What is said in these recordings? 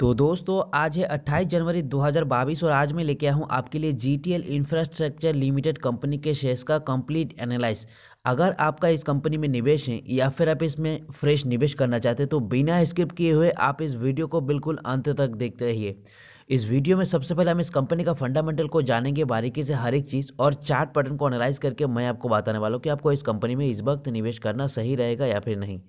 तो दोस्तों आज है 28 जनवरी 2022 और आज मैं लेके आया हूँ आपके लिए G T L infrastructure limited company के शेयर्स का कंप्लीट एनालाइज अगर आपका इस कंपनी में निवेश है या फिर आप इसमें फ्रेश निवेश करना चाहते हैं तो बिना स्किप किए हुए आप इस वीडियो को बिल्कुल अंत तक देखते रहिए इस वीडियो में सबसे पहले हम इस कंपनी का फंडामेंटल को जानेंगे बारीकी से हर एक चीज़ और चार्ट पैटर्न को एनालाइज करके मैं आपको बताने वाला हूँ कि आपको इस कंपनी में इस वक्त निवेश करना सही रहेगा या फिर नहीं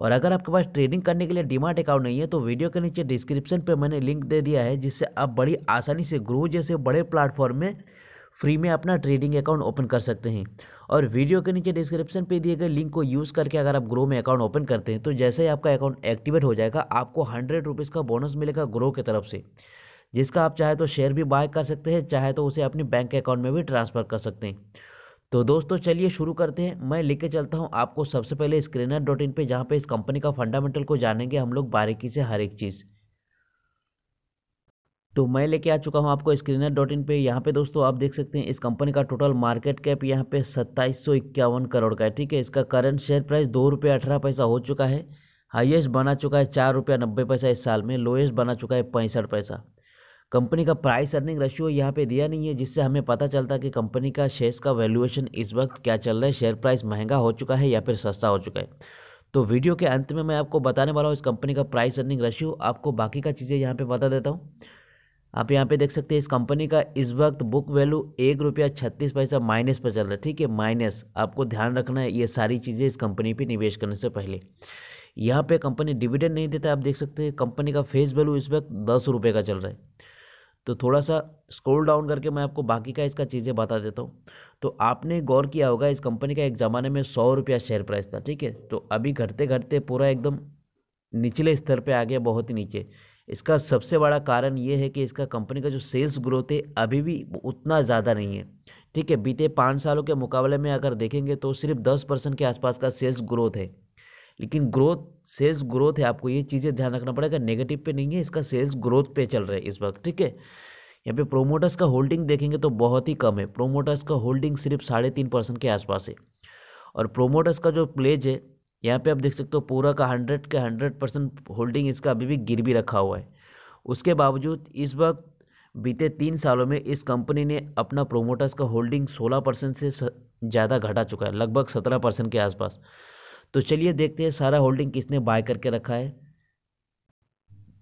और अगर आपके पास ट्रेडिंग करने के लिए डिमार्ट अकाउंट नहीं है तो वीडियो के नीचे डिस्क्रिप्शन पर मैंने लिंक दे दिया है जिससे आप बड़ी आसानी से ग्रो जैसे बड़े प्लेटफॉर्म में फ्री में अपना ट्रेडिंग अकाउंट ओपन कर सकते हैं और वीडियो के नीचे डिस्क्रिप्शन पे दिए गए लिंक को यूज़ करके अगर आप ग्रो में अकाउंट ओपन करते हैं तो जैसे ही आपका अकाउंट एक्टिवेट हो जाएगा आपको हंड्रेड रुपीज़ का बोनस मिलेगा ग्रो की तरफ से जिसका आप चाहे तो शेयर भी बाय कर सकते हैं चाहे तो उसे अपने बैंक अकाउंट में भी ट्रांसफ़र कर सकते हैं तो दोस्तों चलिए शुरू करते हैं मैं लेके चलता हूँ आपको सबसे पहले स्क्रीनर डॉट इन पर जहाँ पर इस कंपनी का फंडामेंटल को जानेंगे हम लोग बारीकी से हर एक चीज़ तो मैं लेके आ चुका हूँ आपको स्क्रीनर डॉट इन पर यहाँ पे दोस्तों आप देख सकते हैं इस कंपनी का टोटल मार्केट कैप यहाँ पे सत्ताईस सौ इक्यावन करोड़ का है ठीक है इसका करंट शेयर प्राइस दो रुपये अठारह पैसा हो चुका है हाइएस्ट बना चुका है चार रुपया नब्बे पैसा इस साल में लोएस्ट बना चुका है पैंसठ पैसा कंपनी का प्राइस अर्निंग रेशियो यहाँ पे दिया नहीं है जिससे हमें पता चलता है कि कंपनी का शेयर्स का वैल्यूएशन इस वक्त क्या चल रहा है शेयर प्राइस महंगा हो चुका है या फिर सस्ता हो चुका है तो वीडियो के अंत में मैं आपको बताने वाला हूँ इस कंपनी का प्राइस अर्निंग रेशियो आपको बाकी का चीज़ें यहाँ पर बता देता हूँ आप यहाँ पर देख सकते हैं इस कंपनी का इस वक्त बुक वैल्यू एक रुपया छत्तीस पैसा माइनस पर चल रहा है ठीक है माइनस आपको ध्यान रखना है ये सारी चीज़ें इस कंपनी पर निवेश करने से पहले यहाँ पर कंपनी डिविडेंड नहीं देता आप देख सकते हैं कंपनी का फेस वैल्यू इस वक्त दस रुपये का चल रहा है तो थोड़ा सा स्क्रोल डाउन करके मैं आपको बाकी का इसका चीज़ें बता देता हूँ तो आपने गौर किया होगा इस कंपनी का एक ज़माने में सौ रुपया शेयर प्राइस था ठीक है तो अभी घटते घटते पूरा एकदम निचले स्तर पे आ गया बहुत ही नीचे इसका सबसे बड़ा कारण ये है कि इसका कंपनी का जो सेल्स ग्रोथ है अभी भी उतना ज़्यादा नहीं है ठीक है बीते पाँच सालों के मुकाबले में अगर देखेंगे तो सिर्फ दस परसेंट के आसपास का सेल्स ग्रोथ है लेकिन ग्रोथ सेल्स ग्रोथ है आपको ये चीज़ें ध्यान रखना पड़ेगा नेगेटिव पे नहीं है इसका सेल्स ग्रोथ पे चल रहा है इस वक्त ठीक है यहाँ पे प्रोमोटर्स का होल्डिंग देखेंगे तो बहुत ही कम है प्रोमोटर्स का होल्डिंग सिर्फ साढ़े तीन परसेंट के आसपास है और प्रोमोटर्स का जो प्लेज है यहाँ पे आप देख सकते हो पूरा का हंड्रेड के हंड्रेड परसेंट होल्डिंग इसका अभी भी गिर भी रखा हुआ है उसके बावजूद इस वक्त बीते तीन सालों में इस कंपनी ने अपना प्रोमोटर्स का होल्डिंग सोलह परसेंट से ज़्यादा घटा चुका है लगभग सत्रह परसेंट के आसपास तो चलिए देखते हैं सारा होल्डिंग किसने बाय करके रखा है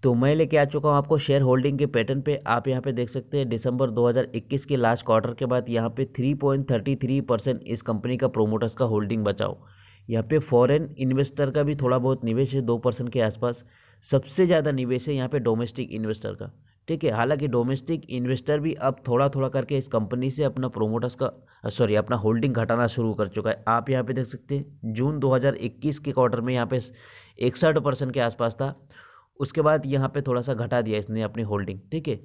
तो मैं लेके आ चुका हूँ आपको शेयर होल्डिंग के पैटर्न पे आप यहाँ पे देख सकते हैं दिसंबर 2021 के लास्ट क्वार्टर के बाद यहाँ पे 3.33 परसेंट इस कंपनी का प्रोमोटर्स का होल्डिंग बचाओ यहाँ पे फॉरेन इन्वेस्टर का भी थोड़ा बहुत निवेश है दो परसेंट के आसपास सबसे ज़्यादा निवेश है यहाँ पे डोमेस्टिक इन्वेस्टर का ठीक है हालांकि डोमेस्टिक इन्वेस्टर भी अब थोड़ा थोड़ा करके इस कंपनी से अपना प्रोमोटर्स का सॉरी अपना होल्डिंग घटाना शुरू कर चुका है आप यहाँ पे देख सकते हैं जून 2021 के क्वार्टर में यहाँ पे इकसठ परसेंट के आसपास था उसके बाद यहाँ पे थोड़ा सा घटा दिया इसने अपनी होल्डिंग ठीक है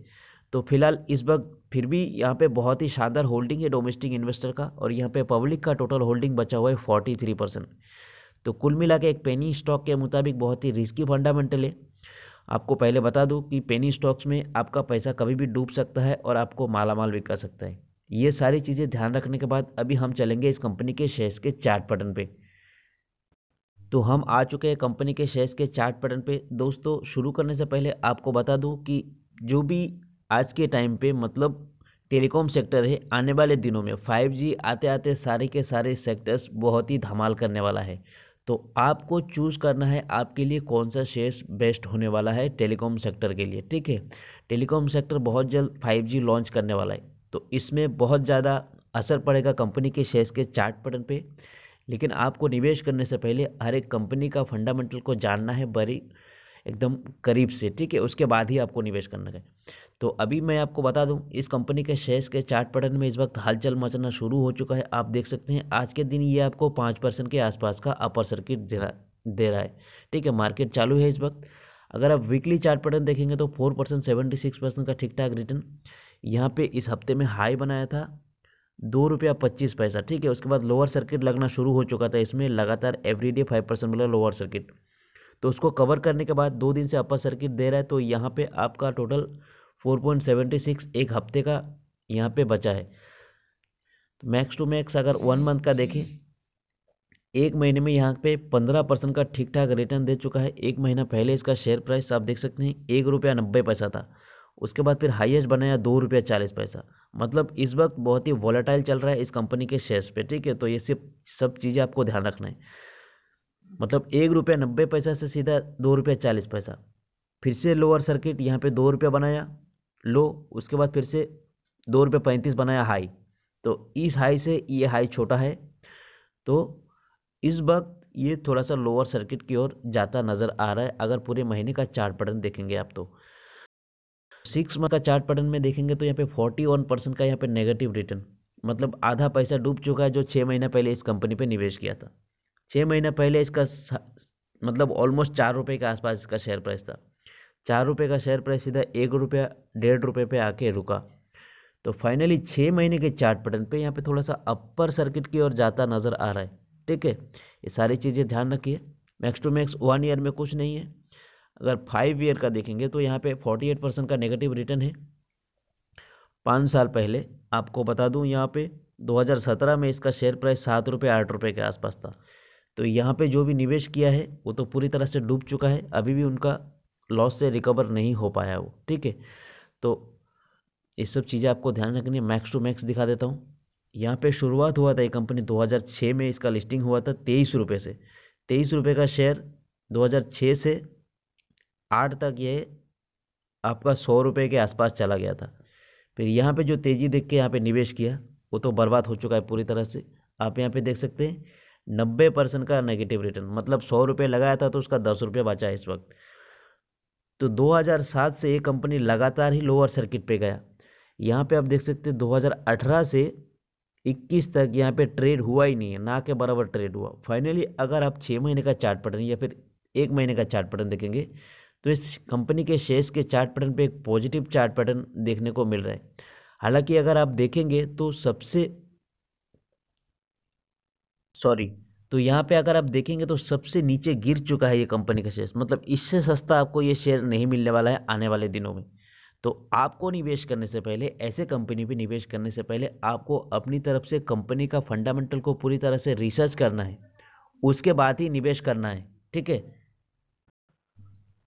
तो फिलहाल इस वक्त फिर भी यहाँ पे बहुत ही शानदार होल्डिंग है डोमेस्टिक इन्वेस्टर का और यहाँ पे पब्लिक का टोटल होल्डिंग बचा हुआ है फोर्टी थ्री परसेंट तो कुल मिला के एक पेनी स्टॉक के मुताबिक बहुत ही रिस्की फंडामेंटल है आपको पहले बता दूं कि पेनी स्टॉक्स में आपका पैसा कभी भी डूब सकता है और आपको माला माल भी कर सकता है ये सारी चीज़ें ध्यान रखने के बाद अभी हम चलेंगे इस कंपनी के शेयर्स के चार्ट पैटर्न पे तो हम आ चुके हैं कंपनी के शेयर्स के चार्ट पैटर्न पे दोस्तों शुरू करने से पहले आपको बता दूं कि जो भी आज के टाइम पे मतलब टेलीकॉम सेक्टर है आने वाले दिनों में 5G आते आते सारे के सारे सेक्टर्स बहुत ही धमाल करने वाला है तो आपको चूज़ करना है आपके लिए कौन सा शेयर्स बेस्ट होने वाला है टेलीकॉम सेक्टर के लिए ठीक है टेलीकॉम सेक्टर बहुत जल्द फाइव जी लॉन्च करने वाला है तो इसमें बहुत ज़्यादा असर पड़ेगा कंपनी के शेयर्स के चार्ट पैटर्न पे लेकिन आपको निवेश करने से पहले हर एक कंपनी का फंडामेंटल को जानना है बड़ी एकदम करीब से ठीक है उसके बाद ही आपको निवेश करना है तो अभी मैं आपको बता दूं इस कंपनी के शेयर्स के चार्ट पैटर्न में इस वक्त हलचल मचना शुरू हो चुका है आप देख सकते हैं आज के दिन ये आपको पाँच परसेंट के आसपास का अपर सर्किट दे रहा दे रहा है ठीक है मार्केट चालू है इस वक्त अगर आप वीकली चार्ट पैटर्न देखेंगे तो four percent seventy six percent का ठीक ठाक रिटर्न यहाँ पे इस हफ्ते में हाई बनाया था दो रुपया पच्चीस पैसा ठीक है उसके बाद लोअर सर्किट लगना शुरू हो चुका था इसमें लगातार एवरीडे फाइव परसेंट वाला लोअर सर्किट तो उसको कवर करने के बाद दो दिन से अपर सर्किट दे रहा है तो यहाँ पे आपका total four point seventy six एक हफ्ते का यहाँ पे बचा है तो मैक्स टू मैक्स अगर वन मंथ का देखें एक महीने में यहाँ पे पंद्रह परसेंट का ठीक ठाक रिटर्न दे चुका है एक महीना पहले इसका शेयर प्राइस आप देख सकते हैं एक रुपया नब्बे पैसा था उसके बाद फिर हाईएस्ट बनाया दो रुपया चालीस पैसा मतलब इस वक्त बहुत ही वॉलेटाइल चल रहा है इस कंपनी के शेयर्स पे ठीक है तो ये सिर्फ सब चीज़ें आपको ध्यान रखना है मतलब एक रुपया नब्बे पैसा से सीधा दो रुपया चालीस पैसा फिर से लोअर सर्किट यहाँ पे दो रुपया बनाया लो उसके बाद फिर से दो रुपये पैंतीस बनाया हाई तो इस हाई से ये हाई छोटा है तो इस वक्त ये थोड़ा सा लोअर सर्किट की ओर जाता नज़र आ रहा है अगर पूरे महीने का चार्ट पैटर्न देखेंगे आप तो सिक्स मंथ का चार्ट पैटर्न में देखेंगे तो यहाँ पे फोर्टी वन परसेंट का यहाँ पे नेगेटिव रिटर्न मतलब आधा पैसा डूब चुका है जो छः महीना पहले इस कंपनी पे निवेश किया था छः महीना पहले इसका मतलब ऑलमोस्ट चार रुपये के आसपास इसका शेयर प्राइस था चार रुपये का शेयर प्राइस सीधा एक रुपया डेढ़ रुपये पर आके रुका तो फाइनली छः महीने के चार्ट पैटर्न पे यहाँ पे थोड़ा सा अपर सर्किट की ओर जाता नज़र आ रहा है ठीक है ये सारी चीज़ें ध्यान रखिए max to max one year में कुछ नहीं है अगर फाइव ईयर का देखेंगे तो यहाँ पे फोर्टी एट परसेंट का नेगेटिव रिटर्न है पाँच साल पहले आपको बता दूँ यहाँ पे दो में इसका शेयर प्राइस सात रुपये आठ रुपये के आसपास था तो यहाँ पे जो भी निवेश किया है वो तो पूरी तरह से डूब चुका है अभी भी उनका लॉस से रिकवर नहीं हो पाया वो ठीक है तो ये सब चीज़ें आपको ध्यान रखनी है मैक्स टू मैक्स दिखा देता हूँ यहाँ पे शुरुआत हुआ था ये कंपनी 2006 में इसका लिस्टिंग हुआ था तेईस रुपये से तेईस रुपये का शेयर 2006 से आठ तक ये आपका सौ रुपये के आसपास चला गया था फिर यहाँ पे जो तेज़ी देख के यहाँ पे निवेश किया वो तो बर्बाद हो चुका है पूरी तरह से आप यहाँ पे देख सकते हैं नब्बे परसेंट का नेगेटिव रिटर्न मतलब सौ रुपये लगाया था तो उसका दस रुपये बचा इस वक्त तो 2007 से ये कंपनी लगातार ही लोअर सर्किट पे गया यहाँ पे आप देख सकते हैं 2018 से 21 तक यहाँ पे ट्रेड हुआ ही नहीं है ना के बराबर ट्रेड हुआ फाइनली अगर आप छः महीने का चार्ट पैटर्न या फिर एक महीने का चार्ट पैटर्न देखेंगे तो इस कंपनी के शेयर्स के चार्ट पैटर्न पे एक पॉजिटिव चार्ट पैटर्न देखने को मिल रहा है हालांकि अगर आप देखेंगे तो सबसे सॉरी तो यहाँ पे अगर आप देखेंगे तो सबसे नीचे गिर चुका है ये कंपनी का शेयर मतलब इससे सस्ता आपको ये शेयर नहीं मिलने वाला है आने वाले दिनों में तो आपको निवेश करने से पहले ऐसे कंपनी पे निवेश करने से पहले आपको अपनी तरफ से कंपनी का फंडामेंटल को पूरी तरह से रिसर्च करना है उसके बाद ही निवेश करना है ठीक है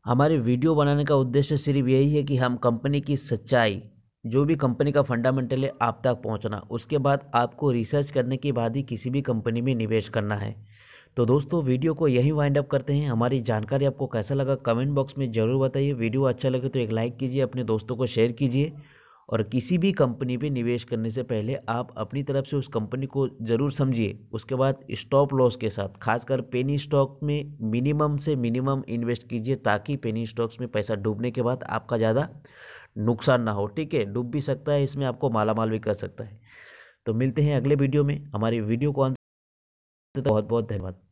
हमारे वीडियो बनाने का उद्देश्य सिर्फ यही है कि हम कंपनी की सच्चाई जो भी कंपनी का फंडामेंटल है आप तक पहुंचना उसके बाद आपको रिसर्च करने के बाद ही किसी भी कंपनी में निवेश करना है तो दोस्तों वीडियो को यहीं वाइंड अप करते हैं हमारी जानकारी आपको कैसा लगा कमेंट बॉक्स में ज़रूर बताइए वीडियो अच्छा लगे तो एक लाइक कीजिए अपने दोस्तों को शेयर कीजिए और किसी भी कंपनी पे निवेश करने से पहले आप अपनी तरफ से उस कंपनी को ज़रूर समझिए उसके बाद स्टॉप लॉस के साथ खासकर पेनी स्टॉक में मिनिमम से मिनिमम इन्वेस्ट कीजिए ताकि पेनी स्टॉक्स में पैसा डूबने के बाद आपका ज़्यादा नुकसान ना हो ठीक है डूब भी सकता है इसमें आपको माला माल भी कर सकता है तो मिलते हैं अगले वीडियो में हमारी वीडियो को अंत तो बहुत बहुत धन्यवाद